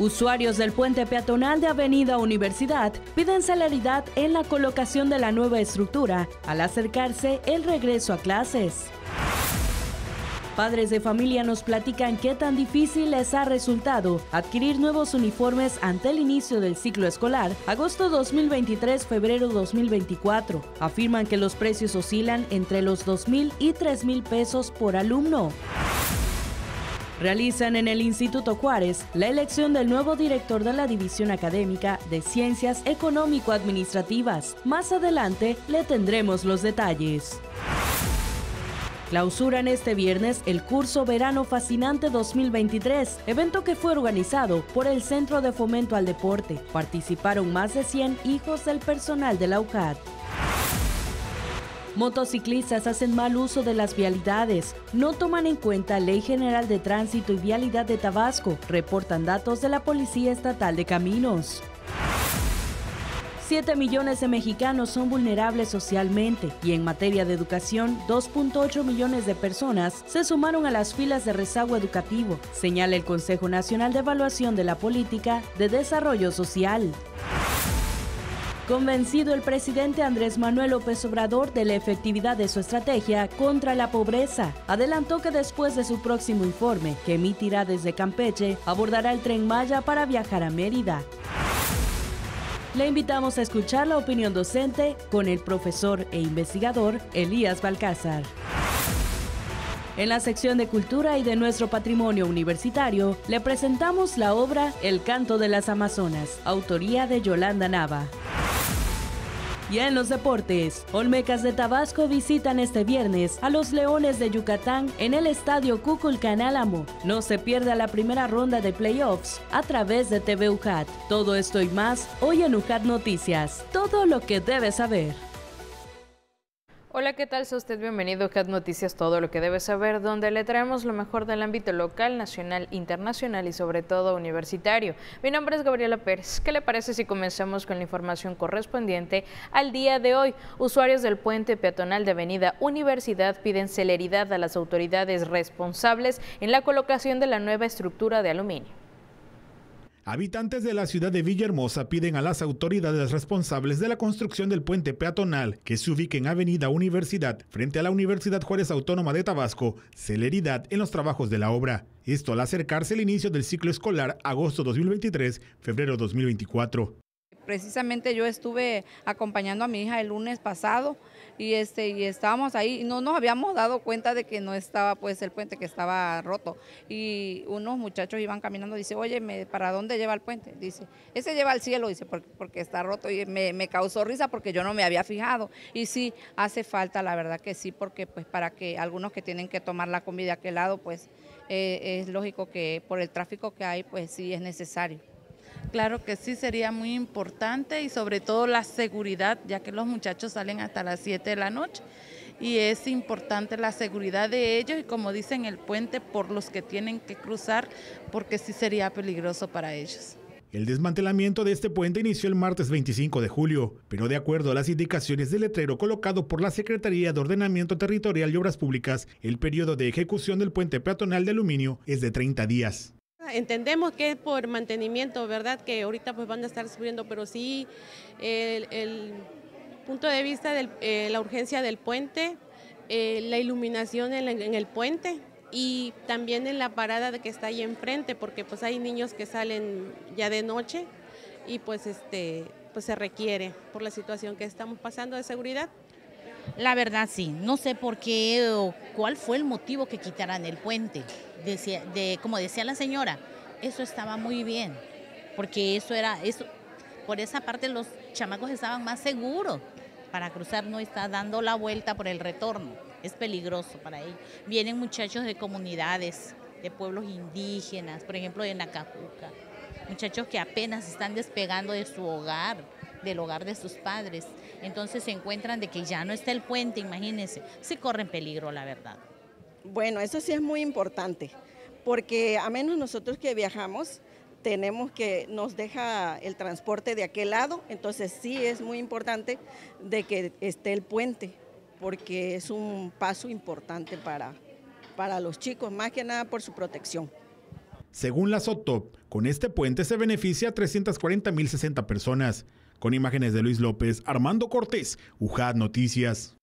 Usuarios del puente peatonal de Avenida Universidad piden celeridad en la colocación de la nueva estructura al acercarse el regreso a clases. Padres de familia nos platican qué tan difícil les ha resultado adquirir nuevos uniformes ante el inicio del ciclo escolar, agosto 2023, febrero 2024. Afirman que los precios oscilan entre los 2.000 y 3.000 pesos por alumno realizan en el Instituto Juárez la elección del nuevo director de la División Académica de Ciencias Económico-Administrativas. Más adelante le tendremos los detalles. Clausuran este viernes el curso Verano Fascinante 2023, evento que fue organizado por el Centro de Fomento al Deporte. Participaron más de 100 hijos del personal de la UCAD. Motociclistas hacen mal uso de las vialidades, no toman en cuenta Ley General de Tránsito y Vialidad de Tabasco, reportan datos de la Policía Estatal de Caminos. 7 millones de mexicanos son vulnerables socialmente y en materia de educación, 2.8 millones de personas se sumaron a las filas de rezago educativo, señala el Consejo Nacional de Evaluación de la Política de Desarrollo Social. Convencido el presidente Andrés Manuel López Obrador de la efectividad de su estrategia contra la pobreza, adelantó que después de su próximo informe, que emitirá desde Campeche, abordará el tren Maya para viajar a Mérida. Le invitamos a escuchar la opinión docente con el profesor e investigador Elías Balcázar. En la sección de Cultura y de nuestro patrimonio universitario, le presentamos la obra El canto de las Amazonas, autoría de Yolanda Nava. Y en los deportes, Olmecas de Tabasco visitan este viernes a los Leones de Yucatán en el Estadio Cuculcán Álamo. No se pierda la primera ronda de playoffs a través de TV Todo esto y más hoy en UJAT Noticias. Todo lo que debes saber. Hola, ¿qué tal? Soy usted bienvenido a CAT Noticias Todo lo que debe saber, donde le traemos lo mejor del ámbito local, nacional, internacional y sobre todo universitario. Mi nombre es Gabriela Pérez. ¿Qué le parece si comenzamos con la información correspondiente al día de hoy? Usuarios del puente peatonal de Avenida Universidad piden celeridad a las autoridades responsables en la colocación de la nueva estructura de aluminio. Habitantes de la ciudad de Villahermosa piden a las autoridades responsables de la construcción del puente peatonal que se ubique en Avenida Universidad frente a la Universidad Juárez Autónoma de Tabasco celeridad en los trabajos de la obra. Esto al acercarse el inicio del ciclo escolar agosto 2023-febrero 2024 precisamente yo estuve acompañando a mi hija el lunes pasado y este y estábamos ahí y no nos habíamos dado cuenta de que no estaba pues el puente que estaba roto y unos muchachos iban caminando dice oye para dónde lleva el puente dice ese lleva al cielo dice porque, está roto y me, causó risa porque yo no me había fijado y sí hace falta la verdad que sí porque pues para que algunos que tienen que tomar la comida a aquel lado pues eh, es lógico que por el tráfico que hay pues sí es necesario Claro que sí, sería muy importante y sobre todo la seguridad, ya que los muchachos salen hasta las 7 de la noche y es importante la seguridad de ellos y como dicen el puente por los que tienen que cruzar, porque sí sería peligroso para ellos. El desmantelamiento de este puente inició el martes 25 de julio, pero de acuerdo a las indicaciones del letrero colocado por la Secretaría de Ordenamiento Territorial y Obras Públicas, el periodo de ejecución del puente peatonal de aluminio es de 30 días. Entendemos que es por mantenimiento, ¿verdad? Que ahorita pues van a estar subiendo, pero sí el, punto de vista de eh, la urgencia del puente, eh, la iluminación en, el puente y también en la parada que está ahí enfrente, porque pues hay niños que salen ya de noche y pues este pues se requiere por la situación que estamos pasando de seguridad. La verdad sí, no sé por qué o cuál fue el motivo que quitaran el puente decía, de, como decía la señora, eso estaba muy bien, porque eso era, eso, por esa parte los chamacos estaban más seguros. Para cruzar no está dando la vuelta por el retorno, es peligroso para ellos. Vienen muchachos de comunidades, de pueblos indígenas, por ejemplo de Nacajuca, muchachos que apenas están despegando de su hogar, del hogar de sus padres. Entonces se encuentran de que ya no está el puente, imagínense, se corren peligro, la verdad. Bueno, eso sí es muy importante, porque a menos nosotros que viajamos, tenemos que nos deja el transporte de aquel lado, entonces sí es muy importante de que esté el puente, porque es un paso importante para, para los chicos, más que nada por su protección. Según la SOTOP, con este puente se beneficia a 340.060 personas. Con imágenes de Luis López, Armando Cortés, UJAD Noticias.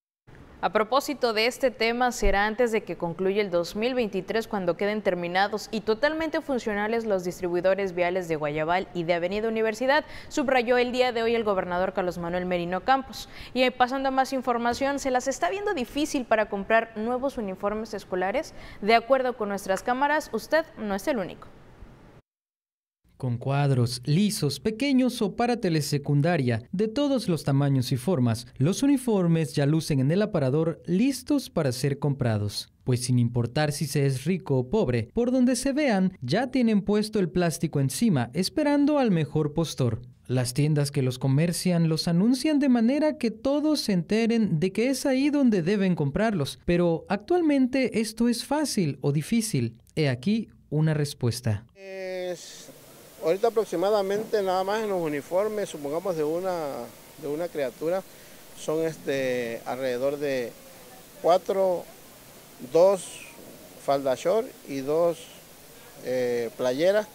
A propósito de este tema, será antes de que concluya el 2023 cuando queden terminados y totalmente funcionales los distribuidores viales de Guayabal y de Avenida Universidad, subrayó el día de hoy el gobernador Carlos Manuel Merino Campos. Y pasando a más información, se las está viendo difícil para comprar nuevos uniformes escolares. De acuerdo con nuestras cámaras, usted no es el único con cuadros lisos, pequeños o para telesecundaria, de todos los tamaños y formas, los uniformes ya lucen en el aparador listos para ser comprados. Pues sin importar si se es rico o pobre, por donde se vean, ya tienen puesto el plástico encima, esperando al mejor postor. Las tiendas que los comercian los anuncian de manera que todos se enteren de que es ahí donde deben comprarlos, pero actualmente esto es fácil o difícil. He aquí una respuesta. Ahorita aproximadamente nada más en los uniformes, supongamos de una, de una criatura, son este, alrededor de cuatro, dos falda y dos eh, playeras.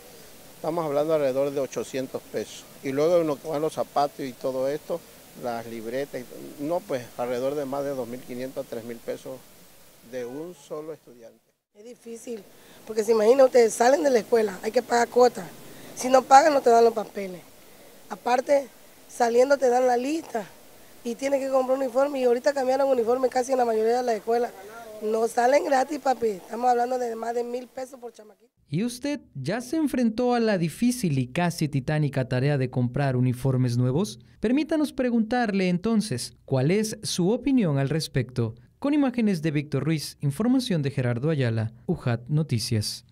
Estamos hablando alrededor de 800 pesos. Y luego uno que van los zapatos y todo esto, las libretas, no, pues alrededor de más de 2.500 a 3.000 pesos de un solo estudiante. Es difícil, porque se imagina, ustedes salen de la escuela, hay que pagar cuotas. Si no pagan no te dan los papeles. Aparte, saliendo te dan la lista y tienes que comprar un uniforme y ahorita cambiaron uniforme casi en la mayoría de las escuelas. No salen gratis, papi. Estamos hablando de más de mil pesos por chamaquito. Y usted ya se enfrentó a la difícil y casi titánica tarea de comprar uniformes nuevos. Permítanos preguntarle entonces cuál es su opinión al respecto. Con imágenes de Víctor Ruiz, información de Gerardo Ayala, UJAT Noticias.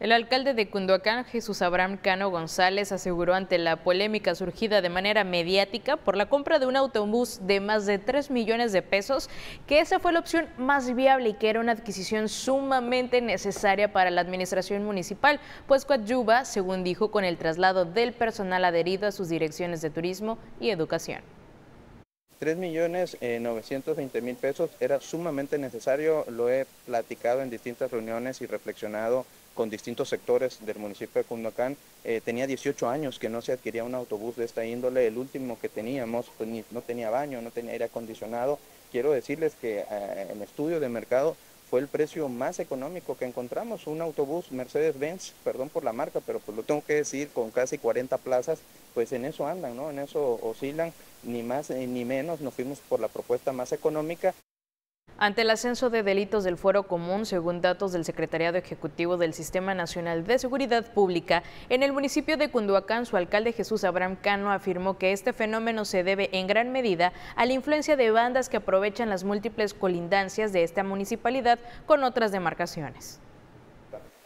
El alcalde de Cunduacán, Jesús Abraham Cano González, aseguró ante la polémica surgida de manera mediática por la compra de un autobús de más de 3 millones de pesos que esa fue la opción más viable y que era una adquisición sumamente necesaria para la administración municipal, pues coadyuva, según dijo, con el traslado del personal adherido a sus direcciones de turismo y educación. 3 millones 920 eh, mil pesos era sumamente necesario, lo he platicado en distintas reuniones y reflexionado con distintos sectores del municipio de Cundacán. Eh, tenía 18 años que no se adquiría un autobús de esta índole, el último que teníamos pues, no tenía baño, no tenía aire acondicionado. Quiero decirles que en eh, estudio de mercado fue el precio más económico que encontramos, un autobús Mercedes-Benz, perdón por la marca, pero pues lo tengo que decir, con casi 40 plazas, pues en eso andan, ¿no? En eso oscilan, ni más eh, ni menos, nos fuimos por la propuesta más económica. Ante el ascenso de delitos del fuero común, según datos del Secretariado Ejecutivo del Sistema Nacional de Seguridad Pública, en el municipio de Cunduacán, su alcalde Jesús Abraham Cano afirmó que este fenómeno se debe en gran medida a la influencia de bandas que aprovechan las múltiples colindancias de esta municipalidad con otras demarcaciones.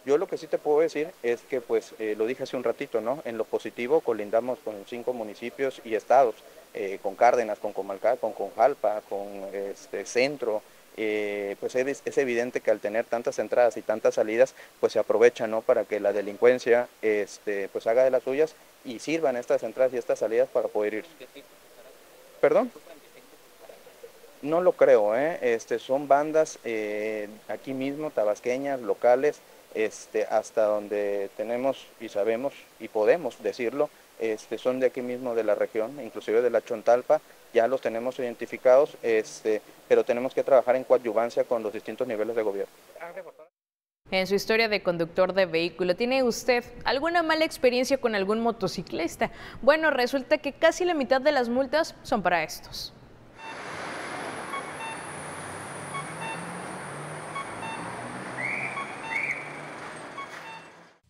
Yo lo que sí te puedo decir es que, pues, eh, lo dije hace un ratito, ¿no? En lo positivo colindamos con cinco municipios y estados, eh, con Cárdenas, con Comalcá, con Conjalpa, con este, Centro, eh, pues es, evidente que al tener tantas entradas y tantas salidas, pues se aprovechan para que la delincuencia este, pues haga de las suyas y sirvan estas entradas y estas salidas para poder ir. ¿Perdón? No lo creo, ¿eh? este, son bandas eh, aquí mismo, tabasqueñas, locales, este, hasta donde tenemos y sabemos y podemos decirlo, este, son de aquí mismo de la región, inclusive de la Chontalpa, ya los tenemos identificados, este, pero tenemos que trabajar en coadyuvancia con los distintos niveles de gobierno. En su historia de conductor de vehículo, ¿tiene usted alguna mala experiencia con algún motociclista? Bueno, resulta que casi la mitad de las multas son para estos.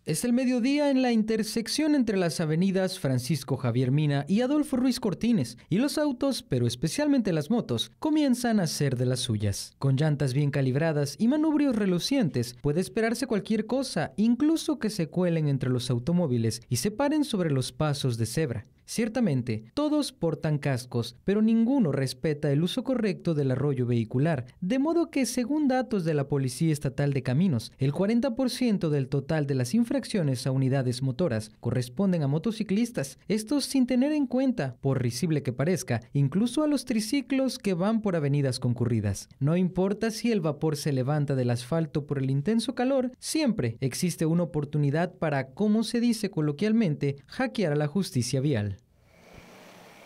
Es el mediodía en la intersección entre las avenidas Francisco Javier Mina y Adolfo Ruiz Cortines, y los autos, pero especialmente las motos, comienzan a ser de las suyas. Con llantas bien calibradas y manubrios relucientes, puede esperarse cualquier cosa, incluso que se cuelen entre los automóviles y se paren sobre los pasos de cebra. Ciertamente, todos portan cascos, pero ninguno respeta el uso correcto del arroyo vehicular, de modo que, según datos de la Policía Estatal de Caminos, el 40% del total de las infracciones a unidades motoras corresponden a motociclistas, estos sin tener en cuenta, por risible que parezca, incluso a los triciclos que van por avenidas concurridas. No importa si el vapor se levanta del asfalto por el intenso calor, siempre existe una oportunidad para, como se dice coloquialmente, hackear a la justicia vial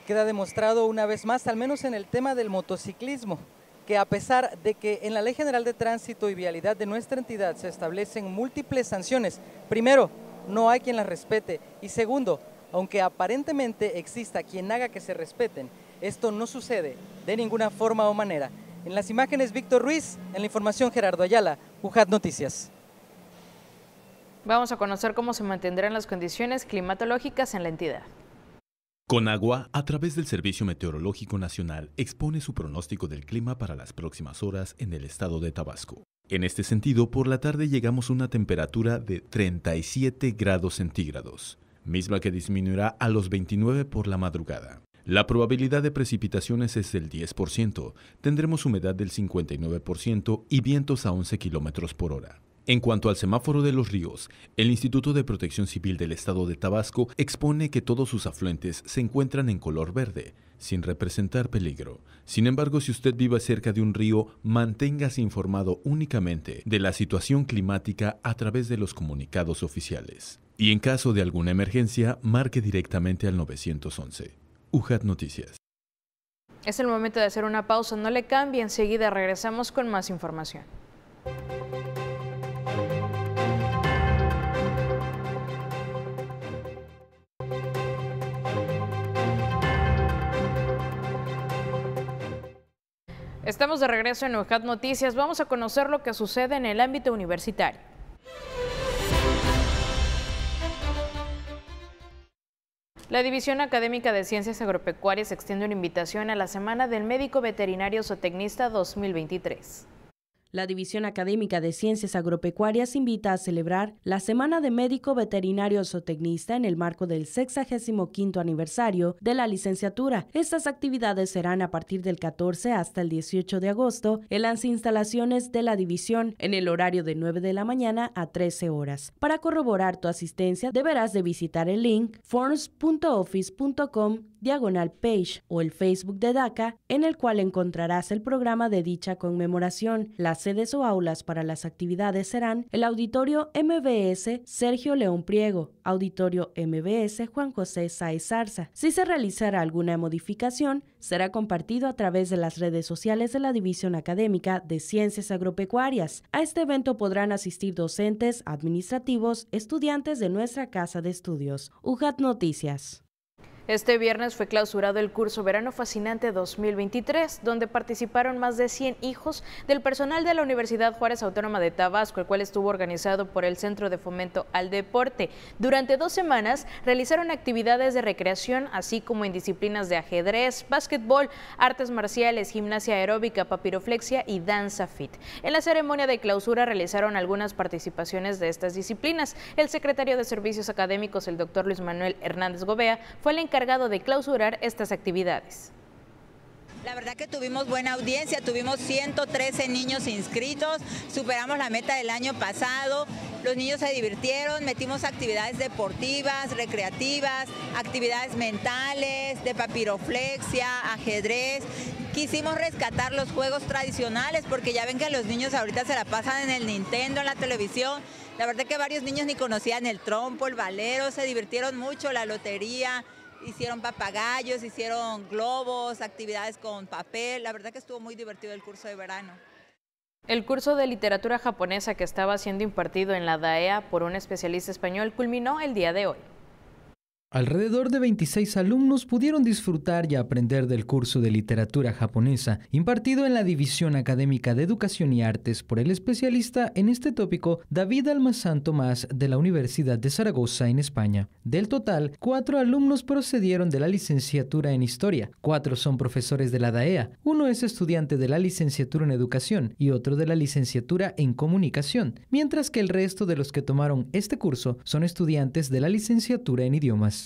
queda demostrado una vez más, al menos en el tema del motociclismo, que a pesar de que en la Ley General de Tránsito y Vialidad de nuestra entidad se establecen múltiples sanciones, primero, no hay quien las respete y segundo, aunque aparentemente exista quien haga que se respeten, esto no sucede de ninguna forma o manera. En las imágenes, Víctor Ruiz, en la información, Gerardo Ayala, UJAT Noticias. Vamos a conocer cómo se mantendrán las condiciones climatológicas en la entidad. Conagua, a través del Servicio Meteorológico Nacional, expone su pronóstico del clima para las próximas horas en el estado de Tabasco. En este sentido, por la tarde llegamos a una temperatura de 37 grados centígrados, misma que disminuirá a los 29 por la madrugada. La probabilidad de precipitaciones es del 10%, tendremos humedad del 59% y vientos a 11 kilómetros por hora. En cuanto al semáforo de los ríos, el Instituto de Protección Civil del Estado de Tabasco expone que todos sus afluentes se encuentran en color verde, sin representar peligro. Sin embargo, si usted vive cerca de un río, manténgase informado únicamente de la situación climática a través de los comunicados oficiales. Y en caso de alguna emergencia, marque directamente al 911. UJAT Noticias. Es el momento de hacer una pausa, no le cambie, enseguida regresamos con más información. Estamos de regreso en Ojat Noticias. Vamos a conocer lo que sucede en el ámbito universitario. La División Académica de Ciencias Agropecuarias extiende una invitación a la Semana del Médico Veterinario Zootecnista 2023. La División Académica de Ciencias Agropecuarias invita a celebrar la Semana de Médico Veterinario Zootecnista en el marco del 65 aniversario de la licenciatura. Estas actividades serán a partir del 14 hasta el 18 de agosto en las instalaciones de la división en el horario de 9 de la mañana a 13 horas. Para corroborar tu asistencia deberás de visitar el link forms.office.com diagonal page o el Facebook de DACA, en el cual encontrarás el programa de dicha conmemoración. Las sedes o aulas para las actividades serán el Auditorio MBS Sergio León Priego, Auditorio MBS Juan José Saez Zarza. Si se realizará alguna modificación, será compartido a través de las redes sociales de la División Académica de Ciencias Agropecuarias. A este evento podrán asistir docentes, administrativos, estudiantes de nuestra casa de estudios. UJAT Noticias. Este viernes fue clausurado el curso Verano Fascinante 2023, donde participaron más de 100 hijos del personal de la Universidad Juárez Autónoma de Tabasco, el cual estuvo organizado por el Centro de Fomento al Deporte. Durante dos semanas realizaron actividades de recreación, así como en disciplinas de ajedrez, básquetbol, artes marciales, gimnasia aeróbica, papiroflexia y danza fit. En la ceremonia de clausura realizaron algunas participaciones de estas disciplinas. El secretario de Servicios Académicos, el doctor Luis Manuel Hernández Gobea, fue el encargado de clausurar estas actividades. La verdad que tuvimos buena audiencia, tuvimos 113 niños inscritos, superamos la meta del año pasado, los niños se divirtieron, metimos actividades deportivas, recreativas, actividades mentales, de papiroflexia, ajedrez. Quisimos rescatar los juegos tradicionales porque ya ven que los niños ahorita se la pasan en el Nintendo, en la televisión. La verdad que varios niños ni conocían el trompo, el valero, se divirtieron mucho, la lotería, hicieron papagayos, hicieron globos, actividades con papel. La verdad que estuvo muy divertido el curso de verano. El curso de literatura japonesa que estaba siendo impartido en la DAEA por un especialista español culminó el día de hoy. Alrededor de 26 alumnos pudieron disfrutar y aprender del curso de literatura japonesa impartido en la División Académica de Educación y Artes por el especialista en este tópico David Almazán Tomás de la Universidad de Zaragoza en España. Del total, cuatro alumnos procedieron de la licenciatura en Historia, cuatro son profesores de la DAEA, uno es estudiante de la licenciatura en Educación y otro de la licenciatura en Comunicación, mientras que el resto de los que tomaron este curso son estudiantes de la licenciatura en Idiomas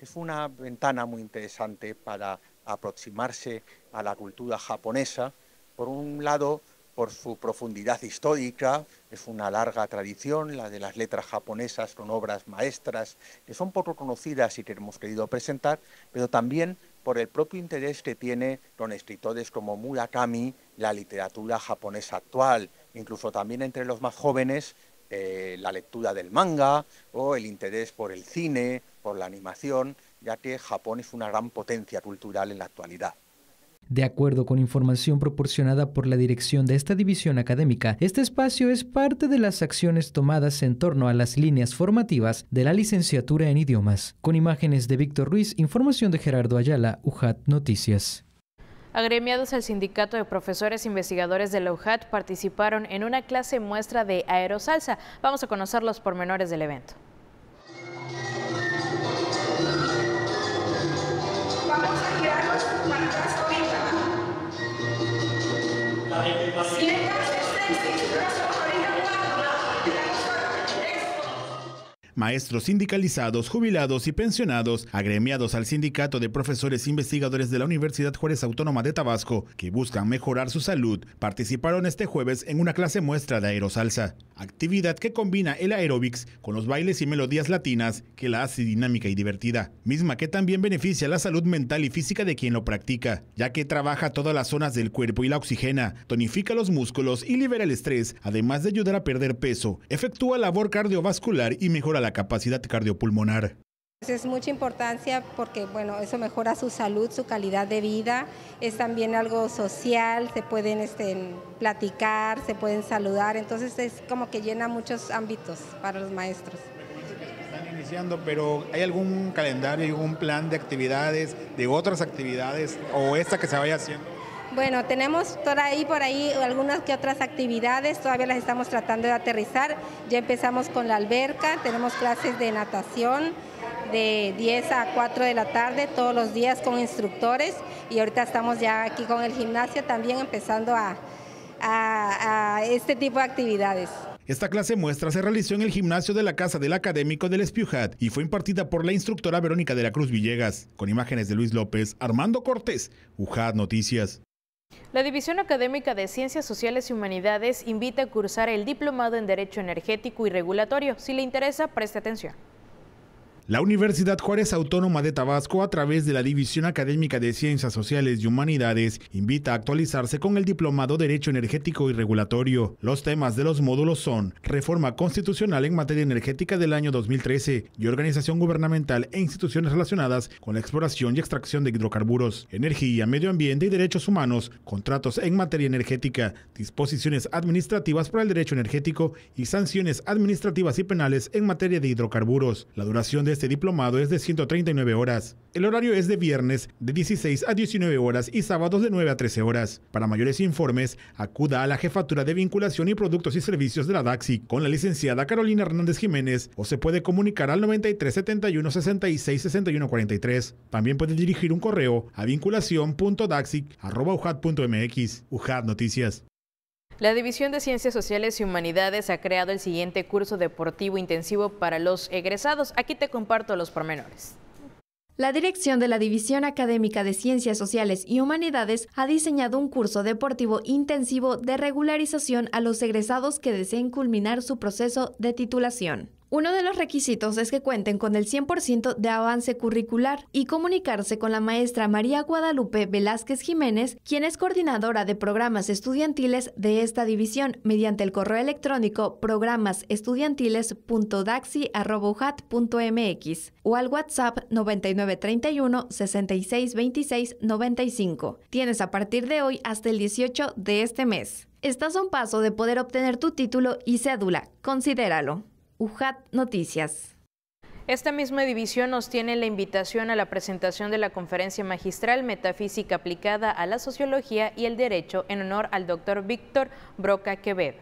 es una ventana muy interesante para aproximarse a la cultura japonesa, por un lado por su profundidad histórica, es una larga tradición, la de las letras japonesas con obras maestras que son poco conocidas y que hemos querido presentar, pero también por el propio interés que tiene con escritores como Murakami la literatura japonesa actual, incluso también entre los más jóvenes eh, la lectura del manga o el interés por el cine por la animación, ya que Japón es una gran potencia cultural en la actualidad. De acuerdo con información proporcionada por la dirección de esta división académica, este espacio es parte de las acciones tomadas en torno a las líneas formativas de la licenciatura en idiomas. Con imágenes de Víctor Ruiz, información de Gerardo Ayala, UJAT Noticias. Agremiados al Sindicato de Profesores Investigadores de la UJAT participaron en una clase muestra de aerosalsa. Vamos a conocer los pormenores del evento. боеприпасы. Maestros sindicalizados, jubilados y pensionados, agremiados al Sindicato de Profesores e Investigadores de la Universidad Juárez Autónoma de Tabasco, que buscan mejorar su salud, participaron este jueves en una clase muestra de aerosalsa, actividad que combina el aerobics con los bailes y melodías latinas que la hace dinámica y divertida, misma que también beneficia la salud mental y física de quien lo practica, ya que trabaja todas las zonas del cuerpo y la oxigena, tonifica los músculos y libera el estrés, además de ayudar a perder peso, efectúa labor cardiovascular y mejora la capacidad cardiopulmonar. Es mucha importancia porque, bueno, eso mejora su salud, su calidad de vida, es también algo social, se pueden este, platicar, se pueden saludar, entonces es como que llena muchos ámbitos para los maestros. Están iniciando, pero ¿hay algún calendario, algún plan de actividades, de otras actividades o esta que se vaya haciendo? Bueno, tenemos ahí, por ahí algunas que otras actividades, todavía las estamos tratando de aterrizar. Ya empezamos con la alberca, tenemos clases de natación de 10 a 4 de la tarde todos los días con instructores y ahorita estamos ya aquí con el gimnasio también empezando a, a, este tipo de actividades. Esta clase muestra se realizó en el gimnasio de la casa del académico del Espiujat y fue impartida por la instructora Verónica de la Cruz Villegas, con imágenes de Luis López, Armando Cortés, UJAD Noticias. La División Académica de Ciencias Sociales y Humanidades invita a cursar el Diplomado en Derecho Energético y Regulatorio. Si le interesa, preste atención. La Universidad Juárez Autónoma de Tabasco, a través de la División Académica de Ciencias Sociales y Humanidades, invita a actualizarse con el Diplomado Derecho Energético y Regulatorio. Los temas de los módulos son Reforma Constitucional en materia energética del año 2013 y Organización Gubernamental e instituciones relacionadas con la exploración y extracción de hidrocarburos, Energía, Medio Ambiente y Derechos Humanos, Contratos en materia energética, Disposiciones administrativas para el derecho energético y sanciones administrativas y penales en materia de hidrocarburos. La duración de este diplomado es de 139 horas. El horario es de viernes de 16 a 19 horas y sábados de 9 a 13 horas. Para mayores informes, acuda a la Jefatura de Vinculación y Productos y Servicios de la DAXI con la licenciada Carolina Hernández Jiménez o se puede comunicar al 93 71 66 61 43. También puede dirigir un correo a vinculación.daxic.ujad.mx. UJAT Noticias. La División de Ciencias Sociales y Humanidades ha creado el siguiente curso deportivo intensivo para los egresados. Aquí te comparto los pormenores. La dirección de la División Académica de Ciencias Sociales y Humanidades ha diseñado un curso deportivo intensivo de regularización a los egresados que deseen culminar su proceso de titulación. Uno de los requisitos es que cuenten con el 100% de avance curricular y comunicarse con la maestra María Guadalupe Velázquez Jiménez, quien es coordinadora de programas estudiantiles de esta división, mediante el correo electrónico programasestudiantiles.daxi.mx o al WhatsApp 9931 662695 Tienes a partir de hoy hasta el 18 de este mes. Estás a un paso de poder obtener tu título y cédula. Considéralo. UJAT Noticias. Esta misma división nos tiene la invitación a la presentación de la conferencia magistral Metafísica aplicada a la sociología y el derecho en honor al doctor Víctor Broca Quevedo.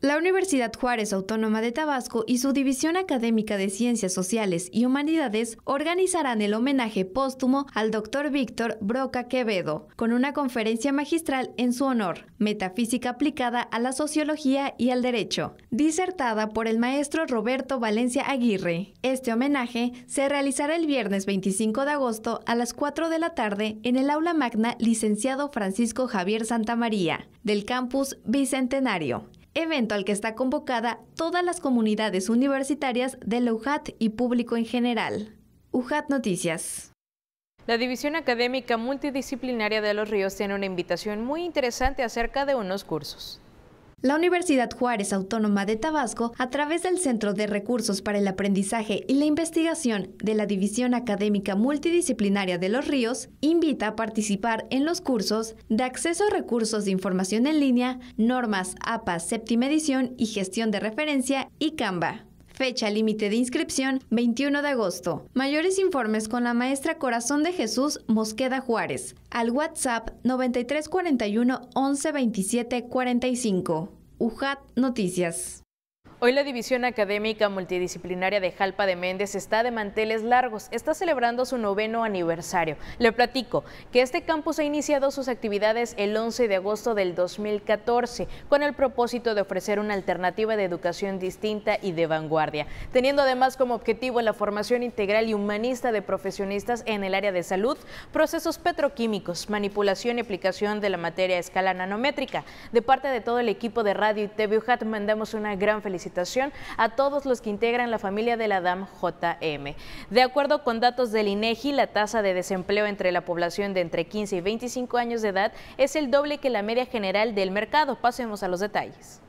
La Universidad Juárez Autónoma de Tabasco y su División Académica de Ciencias Sociales y Humanidades organizarán el homenaje póstumo al doctor Víctor Broca Quevedo, con una conferencia magistral en su honor, Metafísica aplicada a la sociología y al derecho, disertada por el maestro Roberto Valencia Aguirre. Este homenaje se realizará el viernes 25 de agosto a las 4 de la tarde en el aula magna licenciado Francisco Javier Santamaría, del campus Bicentenario evento al que está convocada todas las comunidades universitarias de la UJAT y público en general. UJAT Noticias. La División Académica Multidisciplinaria de Los Ríos tiene una invitación muy interesante acerca de unos cursos. La Universidad Juárez Autónoma de Tabasco, a través del Centro de Recursos para el Aprendizaje y la Investigación de la División Académica Multidisciplinaria de Los Ríos, invita a participar en los cursos de acceso a recursos de información en línea, normas APA séptima edición y gestión de referencia y Canva. Fecha límite de inscripción 21 de agosto. Mayores informes con la maestra Corazón de Jesús Mosqueda Juárez. Al WhatsApp 9341 27 45. UJAT Noticias. Hoy la División Académica Multidisciplinaria de Jalpa de Méndez está de manteles largos, está celebrando su noveno aniversario. Le platico que este campus ha iniciado sus actividades el 11 de agosto del 2014 con el propósito de ofrecer una alternativa de educación distinta y de vanguardia, teniendo además como objetivo la formación integral y humanista de profesionistas en el área de salud, procesos petroquímicos, manipulación y aplicación de la materia a escala nanométrica. De parte de todo el equipo de Radio y TV mandamos una gran felicidad a todos los que integran la familia de la DAM JM. De acuerdo con datos del INEGI, la tasa de desempleo entre la población de entre 15 y 25 años de edad es el doble que la media general del mercado. Pasemos a los detalles.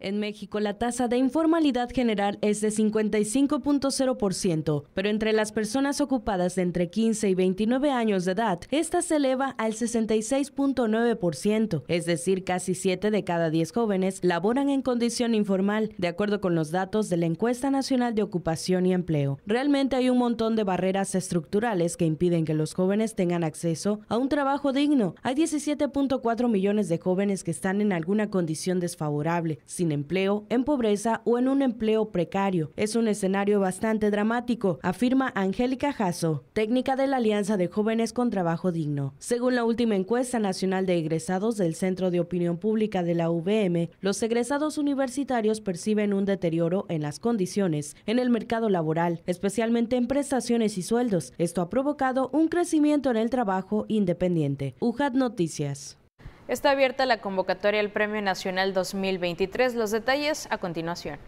En México la tasa de informalidad general es de 55.0%, pero entre las personas ocupadas de entre 15 y 29 años de edad, esta se eleva al 66.9%, es decir, casi 7 de cada 10 jóvenes laboran en condición informal, de acuerdo con los datos de la Encuesta Nacional de Ocupación y Empleo. Realmente hay un montón de barreras estructurales que impiden que los jóvenes tengan acceso a un trabajo digno. Hay 17.4 millones de jóvenes que están en alguna condición desfavorable sin empleo, en pobreza o en un empleo precario. Es un escenario bastante dramático, afirma Angélica Jasso, técnica de la Alianza de Jóvenes con Trabajo Digno. Según la última encuesta nacional de egresados del Centro de Opinión Pública de la UVM, los egresados universitarios perciben un deterioro en las condiciones en el mercado laboral, especialmente en prestaciones y sueldos. Esto ha provocado un crecimiento en el trabajo independiente. UJAT Noticias. Está abierta la convocatoria al Premio Nacional 2023. Los detalles a continuación.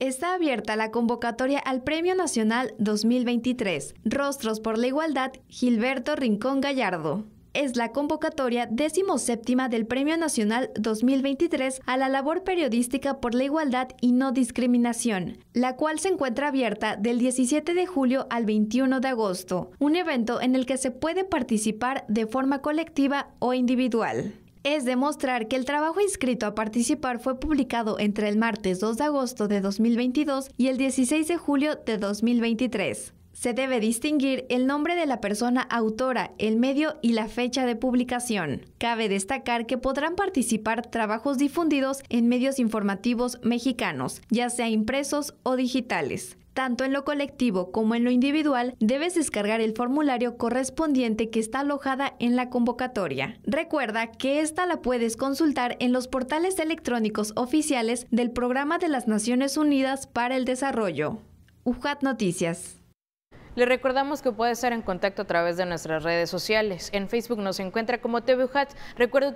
Está abierta la convocatoria al Premio Nacional 2023. Rostros por la Igualdad, Gilberto Rincón Gallardo es la convocatoria séptima del Premio Nacional 2023 a la labor periodística por la igualdad y no discriminación, la cual se encuentra abierta del 17 de julio al 21 de agosto, un evento en el que se puede participar de forma colectiva o individual es demostrar que el trabajo inscrito a participar fue publicado entre el martes 2 de agosto de 2022 y el 16 de julio de 2023. Se debe distinguir el nombre de la persona autora, el medio y la fecha de publicación. Cabe destacar que podrán participar trabajos difundidos en medios informativos mexicanos, ya sea impresos o digitales. Tanto en lo colectivo como en lo individual, debes descargar el formulario correspondiente que está alojada en la convocatoria. Recuerda que esta la puedes consultar en los portales electrónicos oficiales del Programa de las Naciones Unidas para el Desarrollo. UJAT Noticias. Le recordamos que puede estar en contacto a través de nuestras redes sociales. En Facebook nos encuentra como TV UJAT. Recuerde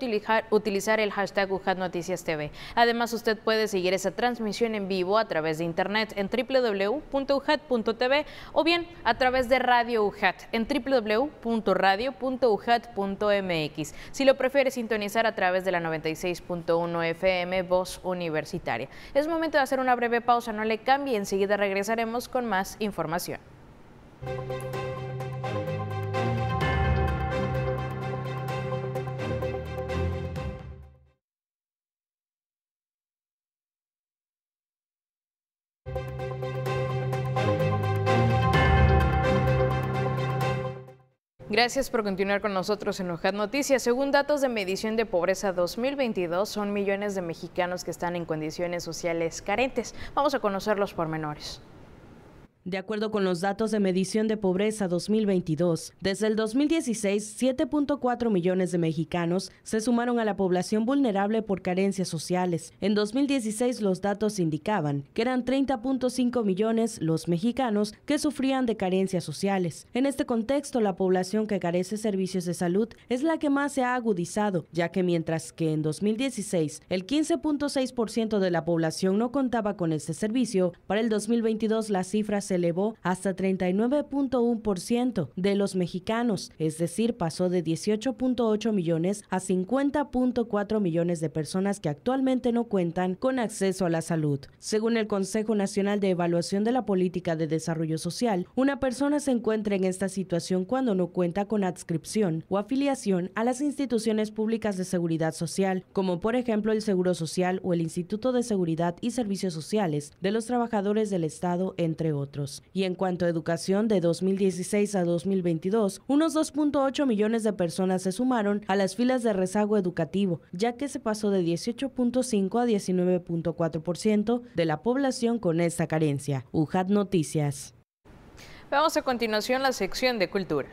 utilizar, el hashtag UJATNoticiasTV. Noticias TV. Además, usted puede seguir esa transmisión en vivo a través de internet en www.ujat.tv o bien a través de Radio UJAT en www.radio.ujat.mx. Si lo prefiere sintonizar a través de la 96.1 FM Voz Universitaria. Es momento de hacer una breve pausa, no le cambie, enseguida regresaremos con más información. Gracias por continuar con nosotros en Ojad Noticias. Según datos de medición de pobreza 2022, son millones de mexicanos que están en condiciones sociales carentes. Vamos a conocer los pormenores. De acuerdo con los datos de medición de pobreza 2022, desde el 2016, 7.4 millones de mexicanos se sumaron a la población vulnerable por carencias sociales. En 2016 los datos indicaban que eran 30.5 millones los mexicanos que sufrían de carencias sociales. En este contexto, la población que carece servicios de salud es la que más se ha agudizado, ya que mientras que en 2016 el 15.6% de la población no contaba con este servicio, para el 2022 la cifra se elevó hasta 39.1% de los mexicanos, es decir, pasó de 18.8 millones a 50.4 millones de personas que actualmente no cuentan con acceso a la salud. Según el Consejo Nacional de Evaluación de la Política de Desarrollo Social, una persona se encuentra en esta situación cuando no cuenta con adscripción o afiliación a las instituciones públicas de seguridad social, como por ejemplo el Seguro Social o el Instituto de Seguridad y Servicios Sociales de los Trabajadores del Estado, entre otros. Y en cuanto a educación, de 2016 a 2022, unos 2.8 millones de personas se sumaron a las filas de rezago educativo, ya que se pasó de 18.5 a 19.4% de la población con esta carencia. UJAT Noticias. Vamos a continuación la sección de cultura.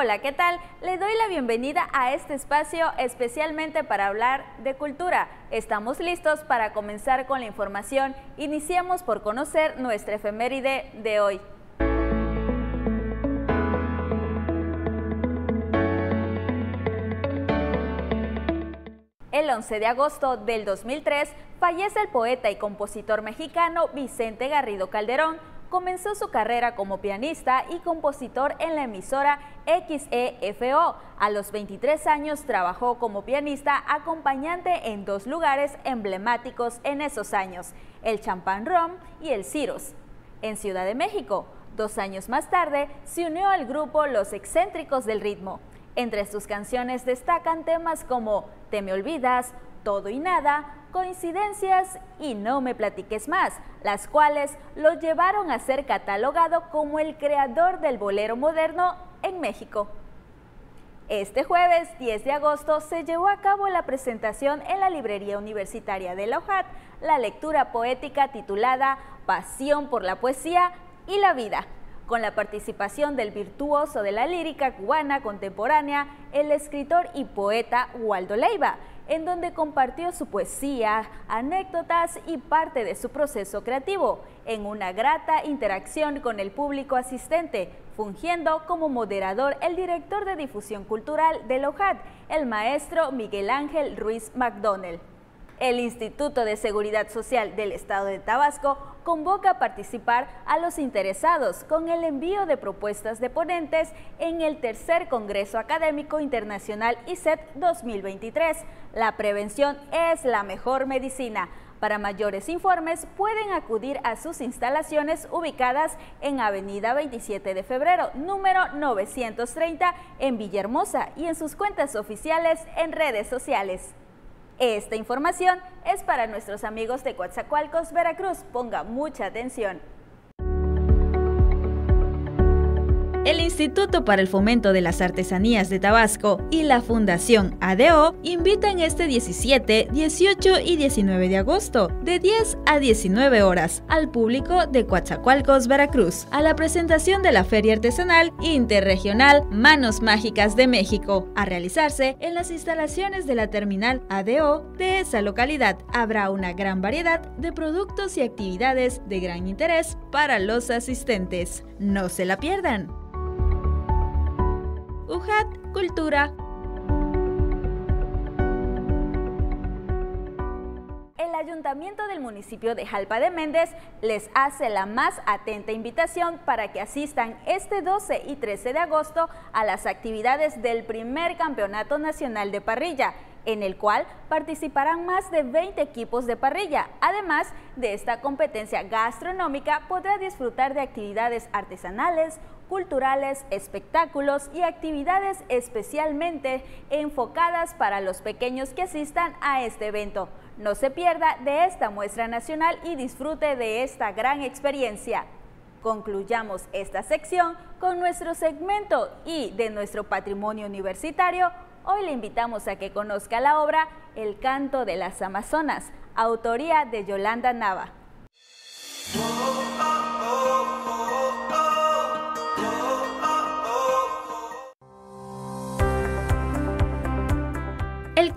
Hola, ¿qué tal? Le doy la bienvenida a este espacio especialmente para hablar de cultura. Estamos listos para comenzar con la información. Iniciamos por conocer nuestra efeméride de hoy. El 11 de agosto del 2003 fallece el poeta y compositor mexicano Vicente Garrido Calderón, comenzó su carrera como pianista y compositor en la emisora XEFO. A los 23 años trabajó como pianista acompañante en dos lugares emblemáticos en esos años, el Champán Rom y el Ciros, en Ciudad de México. Dos años más tarde se unió al grupo Los Excéntricos del Ritmo. Entre sus canciones destacan temas como Te me olvidas, Todo y Nada, coincidencias y no me platiques más, las cuales lo llevaron a ser catalogado como el creador del bolero moderno en México. Este jueves 10 de agosto se llevó a cabo la presentación en la Librería Universitaria de la Ojat, la lectura poética titulada Pasión por la Poesía y la Vida, con la participación del virtuoso de la lírica cubana contemporánea, el escritor y poeta Waldo Leiva, en donde compartió su poesía, anécdotas y parte de su proceso creativo, en una grata interacción con el público asistente, fungiendo como moderador el director de difusión cultural de LOJAT, el maestro Miguel Ángel Ruiz McDonnell. El Instituto de Seguridad Social del Estado de Tabasco convoca a participar a los interesados con el envío de propuestas de ponentes en el tercer Congreso Académico Internacional ISET 2023. La prevención es la mejor medicina. Para mayores informes pueden acudir a sus instalaciones ubicadas en Avenida 27 de Febrero, número 930, en Villahermosa y en sus cuentas oficiales en redes sociales. Esta información es para nuestros amigos de Coatzacoalcos, Veracruz. Ponga mucha atención. el Instituto para el Fomento de las Artesanías de Tabasco y la Fundación ADO invitan este 17, 18 y 19 de agosto de 10 a 19 horas al público de Coatzacoalcos, Veracruz, a la presentación de la Feria Artesanal Interregional Manos Mágicas de México, a realizarse en las instalaciones de la terminal ADO de esa localidad. Habrá una gran variedad de productos y actividades de gran interés para los asistentes. No se la pierdan. UJAT Cultura. El Ayuntamiento del municipio de Jalpa de Méndez les hace la más atenta invitación para que asistan este 12 y 13 de agosto a las actividades del primer Campeonato Nacional de Parrilla en el cual participarán más de 20 equipos de parrilla. Además de esta competencia gastronómica, podrá disfrutar de actividades artesanales, culturales, espectáculos y actividades especialmente enfocadas para los pequeños que asistan a este evento. No se pierda de esta muestra nacional y disfrute de esta gran experiencia. Concluyamos esta sección con nuestro segmento y de nuestro patrimonio universitario. Hoy le invitamos a que conozca la obra El canto de las Amazonas, autoría de Yolanda Nava.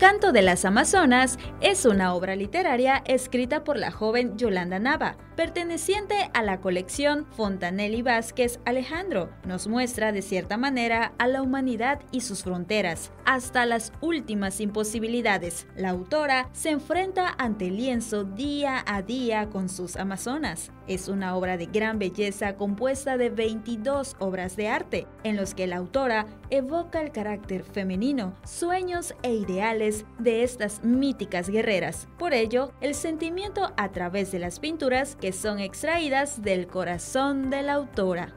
Canto de las Amazonas es una obra literaria escrita por la joven Yolanda Nava, perteneciente a la colección Fontanelli Vázquez Alejandro, nos muestra de cierta manera a la humanidad y sus fronteras, hasta las últimas imposibilidades. La autora se enfrenta ante el lienzo día a día con sus amazonas. Es una obra de gran belleza compuesta de 22 obras de arte, en los que la autora evoca el carácter femenino, sueños e ideales de estas míticas guerreras. Por ello, el sentimiento a través de las pinturas que son extraídas del corazón de la autora.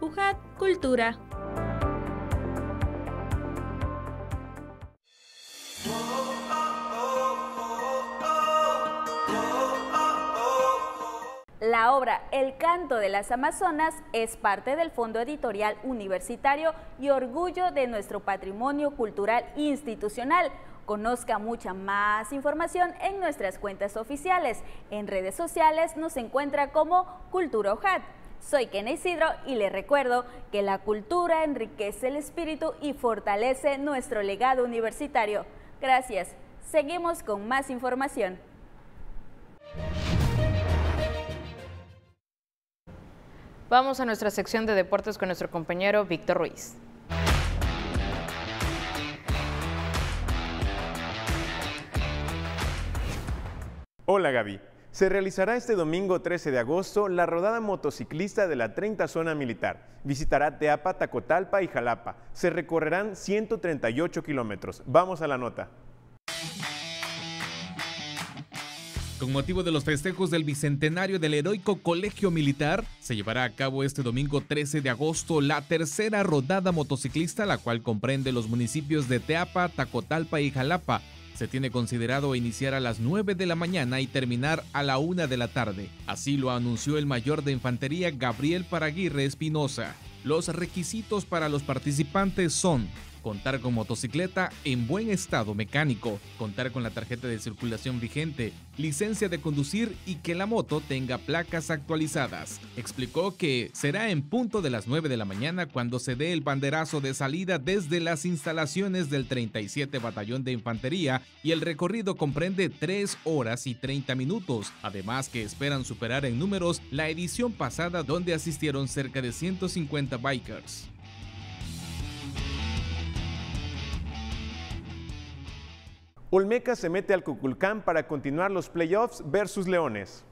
UJAT Cultura. La obra El canto de las Amazonas es parte del Fondo Editorial Universitario y Orgullo de nuestro Patrimonio Cultural Institucional, Conozca mucha más información en nuestras cuentas oficiales. En redes sociales nos encuentra como Cultura OJAT. Soy Ken Isidro y le recuerdo que la cultura enriquece el espíritu y fortalece nuestro legado universitario. Gracias. Seguimos con más información. Vamos a nuestra sección de deportes con nuestro compañero Víctor Ruiz. Hola Gaby. Se realizará este domingo 13 de agosto la rodada motociclista de la 30 Zona Militar. Visitará Teapa, Tacotalpa y Jalapa. Se recorrerán 138 kilómetros. Vamos a la nota. Con motivo de los festejos del bicentenario del heroico Colegio Militar, se llevará a cabo este domingo 13 de agosto la tercera rodada motociclista, la cual comprende los municipios de Teapa, Tacotalpa y Jalapa, se tiene considerado iniciar a las 9 de la mañana y terminar a la 1 de la tarde. Así lo anunció el mayor de infantería Gabriel Paraguirre Espinosa. Los requisitos para los participantes son contar con motocicleta en buen estado mecánico, contar con la tarjeta de circulación vigente, licencia de conducir y que la moto tenga placas actualizadas. Explicó que será en punto de las 9 de la mañana cuando se dé el banderazo de salida desde las instalaciones del 37 Batallón de Infantería y el recorrido comprende 3 horas y 30 minutos, además que esperan superar en números la edición pasada donde asistieron cerca de 150 bikers. Olmeca se mete al Cuculcán para continuar los playoffs versus Leones.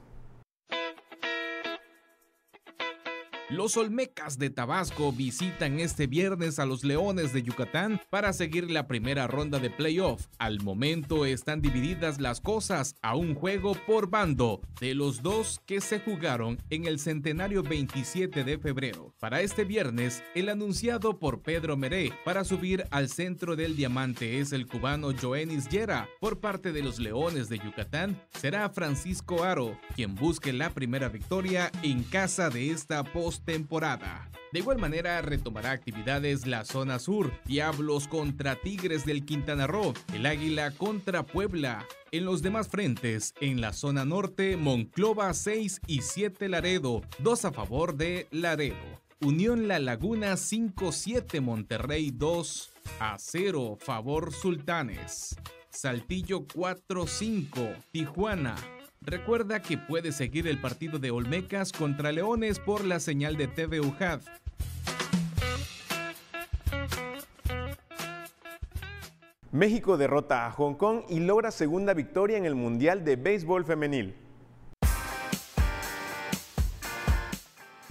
Los Olmecas de Tabasco visitan este viernes a los Leones de Yucatán para seguir la primera ronda de playoff. Al momento están divididas las cosas a un juego por bando de los dos que se jugaron en el centenario 27 de febrero. Para este viernes, el anunciado por Pedro Meré para subir al centro del diamante es el cubano Joenis Yera. Por parte de los Leones de Yucatán será Francisco Aro, quien busque la primera victoria en casa de esta post temporada. De igual manera retomará actividades la zona sur, Diablos contra Tigres del Quintana Roo, el Águila contra Puebla. En los demás frentes, en la zona norte, Monclova 6 y 7 Laredo, 2 a favor de Laredo. Unión La Laguna 5-7 Monterrey 2 a 0 favor Sultanes. Saltillo 4-5 Tijuana Recuerda que puedes seguir el partido de Olmecas contra Leones por la señal de TV UJAD. México derrota a Hong Kong y logra segunda victoria en el Mundial de Béisbol Femenil.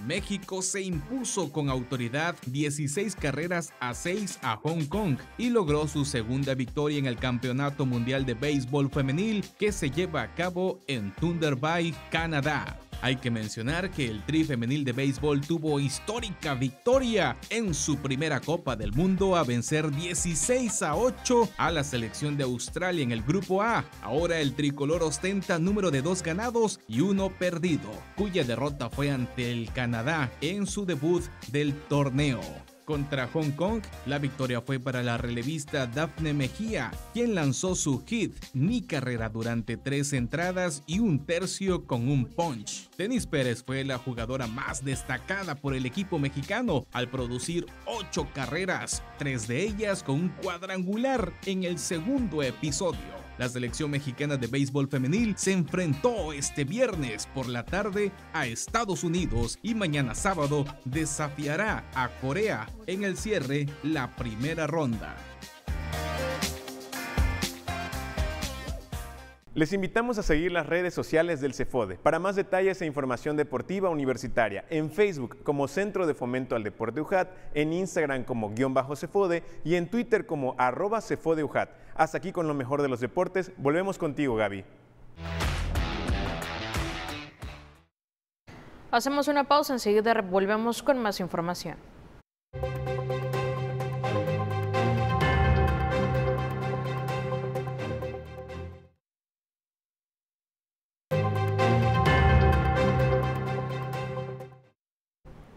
México se impuso con autoridad 16 carreras a 6 a Hong Kong y logró su segunda victoria en el Campeonato Mundial de Béisbol Femenil que se lleva a cabo en Thunder Bay, Canadá. Hay que mencionar que el Tri femenil de béisbol tuvo histórica victoria en su primera Copa del Mundo a vencer 16 a 8 a la selección de Australia en el Grupo A. Ahora el tricolor ostenta número de dos ganados y uno perdido, cuya derrota fue ante el Canadá en su debut del torneo contra Hong Kong. La victoria fue para la relevista Daphne Mejía, quien lanzó su hit Ni Carrera durante tres entradas y un tercio con un punch. Denis Pérez fue la jugadora más destacada por el equipo mexicano al producir ocho carreras, tres de ellas con un cuadrangular en el segundo episodio. La selección mexicana de béisbol femenil se enfrentó este viernes por la tarde a Estados Unidos y mañana sábado desafiará a Corea en el cierre la primera ronda. Les invitamos a seguir las redes sociales del CEFODE para más detalles e información deportiva universitaria en Facebook como Centro de Fomento al Deporte UJAT, en Instagram como guión bajo CEFODE y en Twitter como arroba CEFODE UJAT. Hasta aquí con lo mejor de los deportes. Volvemos contigo, Gaby. Hacemos una pausa, enseguida volvemos con más información.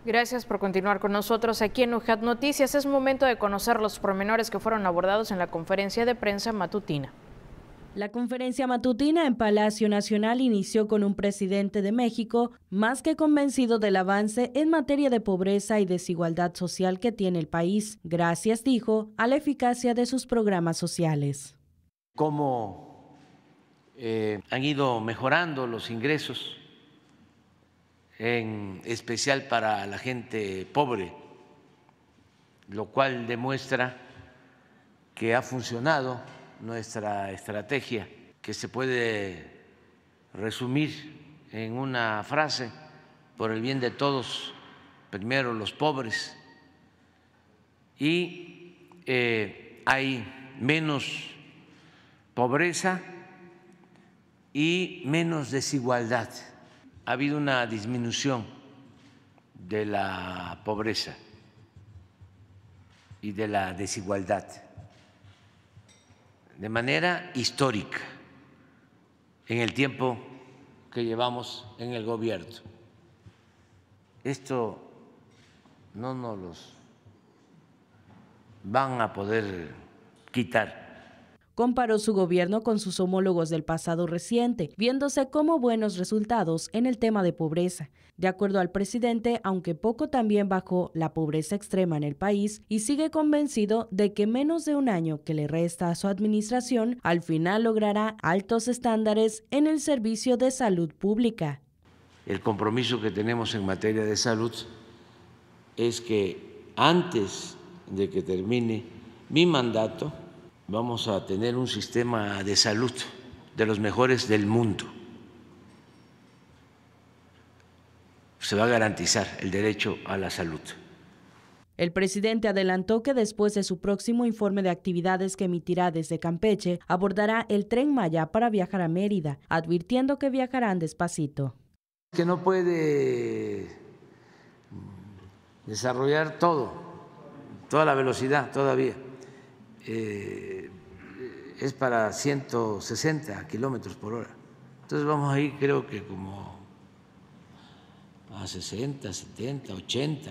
Gracias por continuar con nosotros aquí en UJAT Noticias. Es momento de conocer los pormenores que fueron abordados en la conferencia de prensa matutina. La conferencia matutina en Palacio Nacional inició con un presidente de México más que convencido del avance en materia de pobreza y desigualdad social que tiene el país, gracias, dijo, a la eficacia de sus programas sociales. Cómo eh, han ido mejorando los ingresos en especial para la gente pobre, lo cual demuestra que ha funcionado nuestra estrategia, que se puede resumir en una frase, por el bien de todos, primero los pobres, y eh, hay menos pobreza y menos desigualdad ha habido una disminución de la pobreza y de la desigualdad de manera histórica en el tiempo que llevamos en el gobierno. Esto no nos los van a poder quitar comparó su gobierno con sus homólogos del pasado reciente, viéndose como buenos resultados en el tema de pobreza. De acuerdo al presidente, aunque poco también bajó la pobreza extrema en el país y sigue convencido de que menos de un año que le resta a su administración, al final logrará altos estándares en el servicio de salud pública. El compromiso que tenemos en materia de salud es que antes de que termine mi mandato, vamos a tener un sistema de salud de los mejores del mundo. Se va a garantizar el derecho a la salud. El presidente adelantó que después de su próximo informe de actividades que emitirá desde Campeche, abordará el tren Maya para viajar a Mérida, advirtiendo que viajarán despacito. Que no puede desarrollar todo, toda la velocidad todavía. Eh, es para 160 kilómetros por hora. Entonces vamos a ir, creo que como a 60, 70, 80.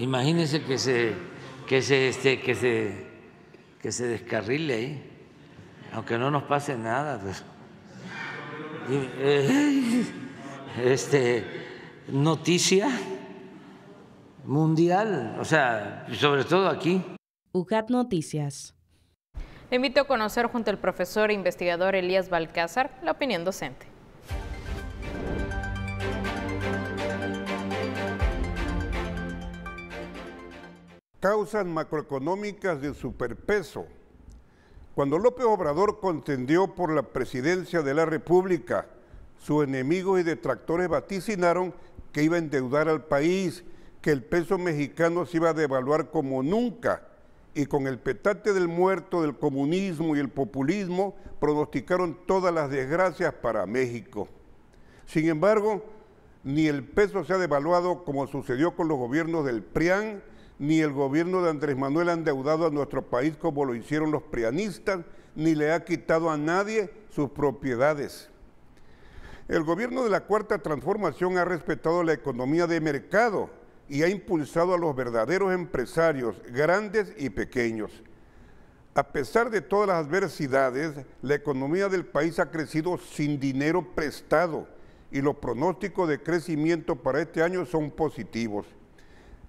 Imagínense que se, que se, este, que se, que se descarrile ahí, aunque no nos pase nada. Eh, este, noticia mundial, o sea, sobre todo aquí. UGAT Noticias. Le invito a conocer junto al profesor e investigador Elías Balcázar la opinión docente. Causas macroeconómicas de superpeso. Cuando López Obrador contendió por la presidencia de la República, sus enemigos y detractores vaticinaron que iba a endeudar al país, que el peso mexicano se iba a devaluar como nunca y con el petate del muerto del comunismo y el populismo pronosticaron todas las desgracias para México. Sin embargo, ni el peso se ha devaluado como sucedió con los gobiernos del PRIAN, ni el gobierno de Andrés Manuel ha endeudado a nuestro país como lo hicieron los prianistas, ni le ha quitado a nadie sus propiedades. El gobierno de la Cuarta Transformación ha respetado la economía de mercado, y ha impulsado a los verdaderos empresarios, grandes y pequeños. A pesar de todas las adversidades, la economía del país ha crecido sin dinero prestado y los pronósticos de crecimiento para este año son positivos.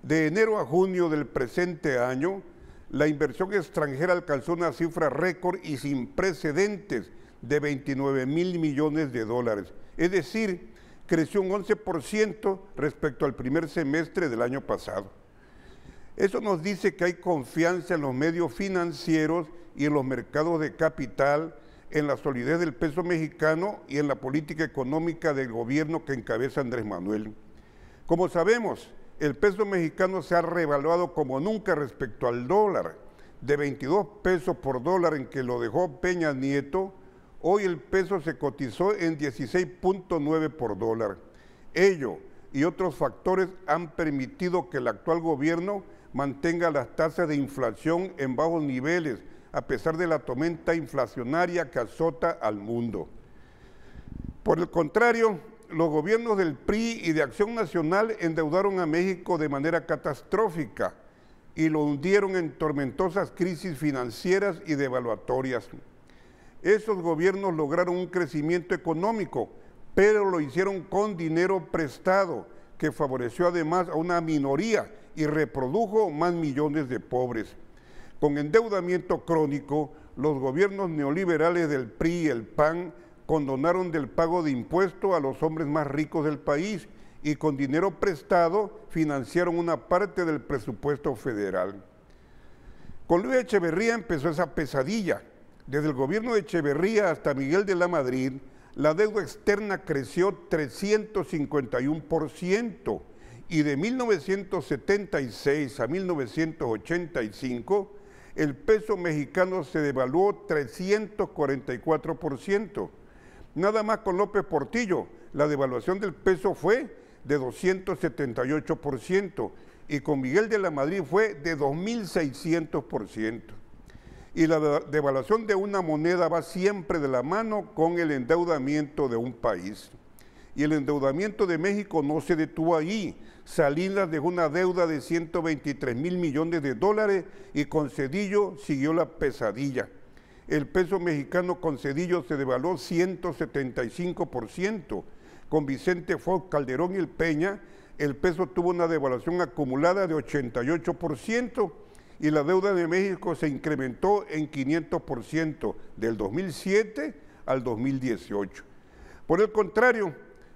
De enero a junio del presente año, la inversión extranjera alcanzó una cifra récord y sin precedentes de 29 mil millones de dólares, es decir, creció un 11% respecto al primer semestre del año pasado. Eso nos dice que hay confianza en los medios financieros y en los mercados de capital, en la solidez del peso mexicano y en la política económica del gobierno que encabeza Andrés Manuel. Como sabemos, el peso mexicano se ha revaluado como nunca respecto al dólar, de 22 pesos por dólar en que lo dejó Peña Nieto Hoy el peso se cotizó en 16.9 por dólar. Ello y otros factores han permitido que el actual gobierno mantenga las tasas de inflación en bajos niveles, a pesar de la tormenta inflacionaria que azota al mundo. Por el contrario, los gobiernos del PRI y de Acción Nacional endeudaron a México de manera catastrófica y lo hundieron en tormentosas crisis financieras y devaluatorias esos gobiernos lograron un crecimiento económico, pero lo hicieron con dinero prestado, que favoreció además a una minoría y reprodujo más millones de pobres. Con endeudamiento crónico, los gobiernos neoliberales del PRI y el PAN condonaron del pago de impuestos a los hombres más ricos del país y con dinero prestado financiaron una parte del presupuesto federal. Con Luis Echeverría empezó esa pesadilla desde el gobierno de Echeverría hasta Miguel de la Madrid, la deuda externa creció 351% y de 1976 a 1985 el peso mexicano se devaluó 344%. Nada más con López Portillo, la devaluación del peso fue de 278% y con Miguel de la Madrid fue de 2.600% y la devaluación de una moneda va siempre de la mano con el endeudamiento de un país. Y el endeudamiento de México no se detuvo allí. Salinas de una deuda de 123 mil millones de dólares y con Cedillo siguió la pesadilla. El peso mexicano con Cedillo se devaluó 175%. Con Vicente Fox, Calderón y el Peña, el peso tuvo una devaluación acumulada de 88% y la deuda de México se incrementó en 500% del 2007 al 2018. Por el contrario,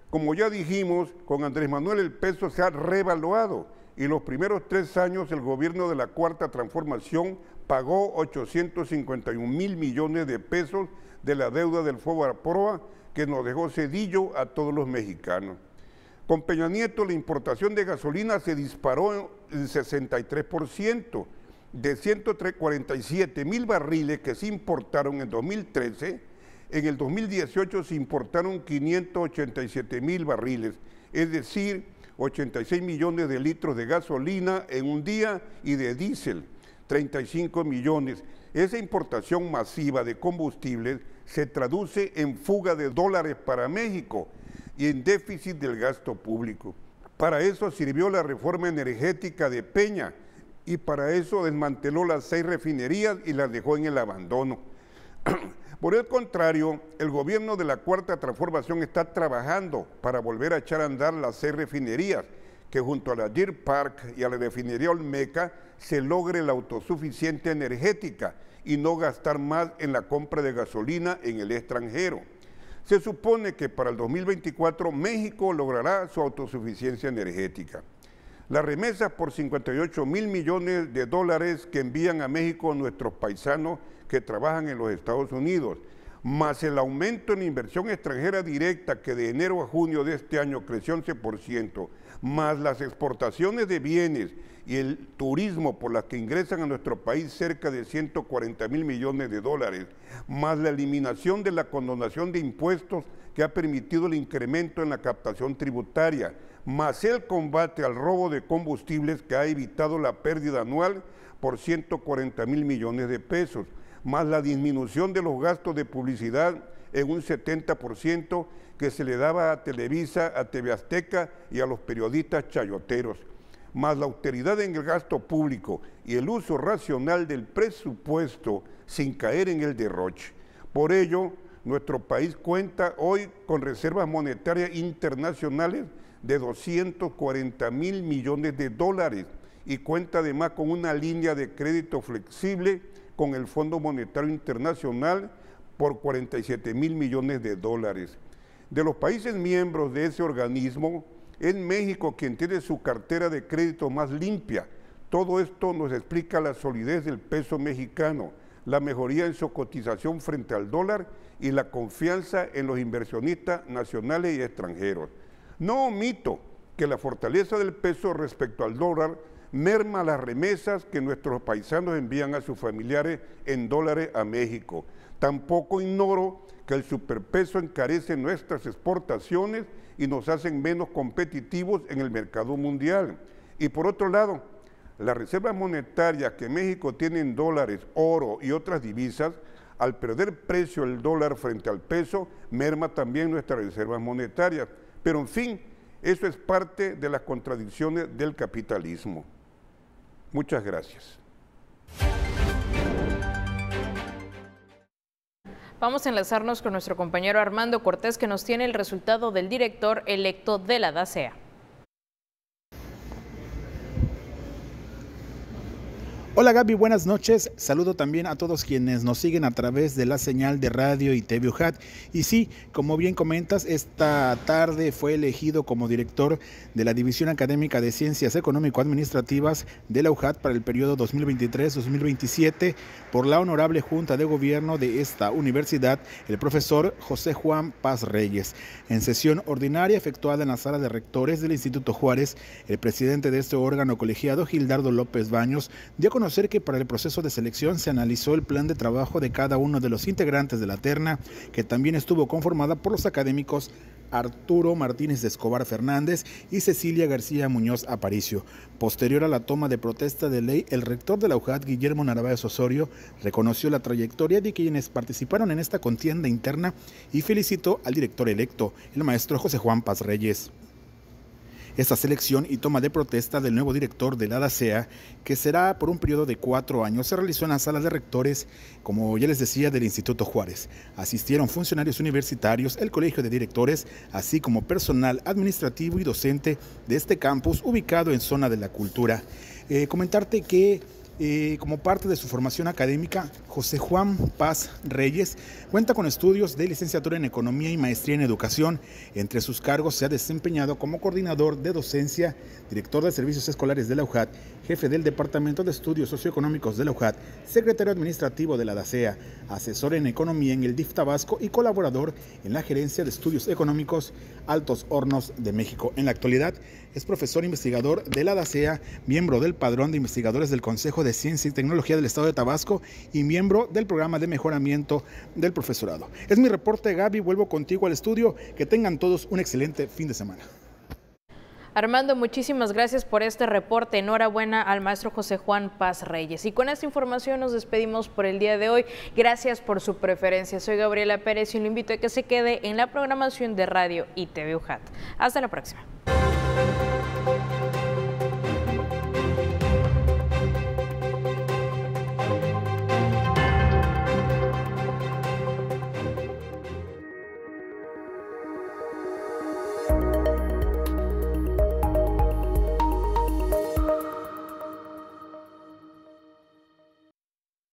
como ya dijimos, con Andrés Manuel el peso se ha revaluado y los primeros tres años el gobierno de la Cuarta Transformación pagó 851 mil millones de pesos de la deuda del Fobar Proa que nos dejó cedillo a todos los mexicanos. Con Peña Nieto la importación de gasolina se disparó en 63%, de 147 mil barriles que se importaron en 2013, en el 2018 se importaron 587 mil barriles, es decir, 86 millones de litros de gasolina en un día y de diésel, 35 millones. Esa importación masiva de combustibles se traduce en fuga de dólares para México y en déficit del gasto público. Para eso sirvió la reforma energética de Peña, y para eso desmanteló las seis refinerías y las dejó en el abandono. Por el contrario, el gobierno de la Cuarta Transformación está trabajando para volver a echar a andar las seis refinerías, que junto a la Deer Park y a la refinería Olmeca se logre la autosuficiencia energética y no gastar más en la compra de gasolina en el extranjero. Se supone que para el 2024 México logrará su autosuficiencia energética. Las remesas por 58 mil millones de dólares que envían a México nuestros paisanos que trabajan en los Estados Unidos, más el aumento en inversión extranjera directa que de enero a junio de este año creció 11%, más las exportaciones de bienes y el turismo por las que ingresan a nuestro país cerca de 140 mil millones de dólares, más la eliminación de la condonación de impuestos que ha permitido el incremento en la captación tributaria, más el combate al robo de combustibles que ha evitado la pérdida anual por 140 mil millones de pesos, más la disminución de los gastos de publicidad en un 70% que se le daba a Televisa, a TV Azteca y a los periodistas chayoteros, más la austeridad en el gasto público y el uso racional del presupuesto sin caer en el derroche. Por ello, nuestro país cuenta hoy con reservas monetarias internacionales de 240 mil millones de dólares y cuenta además con una línea de crédito flexible con el Fondo Monetario Internacional por 47 mil millones de dólares. De los países miembros de ese organismo, es México quien tiene su cartera de crédito más limpia. Todo esto nos explica la solidez del peso mexicano, la mejoría en su cotización frente al dólar y la confianza en los inversionistas nacionales y extranjeros. No omito que la fortaleza del peso respecto al dólar merma las remesas que nuestros paisanos envían a sus familiares en dólares a México. Tampoco ignoro que el superpeso encarece nuestras exportaciones y nos hacen menos competitivos en el mercado mundial. Y por otro lado, las reservas monetarias que México tiene en dólares, oro y otras divisas, al perder precio el dólar frente al peso, merma también nuestras reservas monetarias. Pero en fin, eso es parte de las contradicciones del capitalismo. Muchas gracias. Vamos a enlazarnos con nuestro compañero Armando Cortés, que nos tiene el resultado del director electo de la DACEA. Hola Gaby, buenas noches. Saludo también a todos quienes nos siguen a través de la señal de radio y TV UJAT. Y sí, como bien comentas, esta tarde fue elegido como director de la División Académica de Ciencias Económico-Administrativas de la UJAT para el periodo 2023-2027 por la honorable Junta de Gobierno de esta universidad, el profesor José Juan Paz Reyes. En sesión ordinaria efectuada en la sala de rectores del Instituto Juárez, el presidente de este órgano colegiado, Gildardo López Baños, dio conocer que para el proceso de selección se analizó el plan de trabajo de cada uno de los integrantes de la terna, que también estuvo conformada por los académicos Arturo Martínez de Escobar Fernández y Cecilia García Muñoz Aparicio. Posterior a la toma de protesta de ley, el rector de la UJAT, Guillermo Narváez Osorio, reconoció la trayectoria de quienes participaron en esta contienda interna y felicitó al director electo, el maestro José Juan Paz Reyes. Esta selección y toma de protesta del nuevo director de la DACEA, que será por un periodo de cuatro años, se realizó en la sala de rectores, como ya les decía, del Instituto Juárez. Asistieron funcionarios universitarios, el Colegio de Directores, así como personal administrativo y docente de este campus ubicado en zona de la cultura. Eh, comentarte que como parte de su formación académica, José Juan Paz Reyes cuenta con estudios de licenciatura en Economía y maestría en Educación. Entre sus cargos se ha desempeñado como coordinador de docencia, director de servicios escolares de la UJAT, jefe del Departamento de Estudios Socioeconómicos de la UJAT, secretario administrativo de la DACEA, asesor en Economía en el DIF Tabasco y colaborador en la Gerencia de Estudios Económicos, Altos Hornos de México. En la actualidad es profesor investigador de la DACEA, miembro del Padrón de Investigadores del Consejo de Ciencia y Tecnología del Estado de Tabasco y miembro del Programa de Mejoramiento del Profesorado. Es mi reporte, Gaby. Vuelvo contigo al estudio. Que tengan todos un excelente fin de semana. Armando, muchísimas gracias por este reporte. Enhorabuena al maestro José Juan Paz Reyes. Y con esta información nos despedimos por el día de hoy. Gracias por su preferencia. Soy Gabriela Pérez y lo invito a que se quede en la programación de Radio y TV UJAT. Hasta la próxima.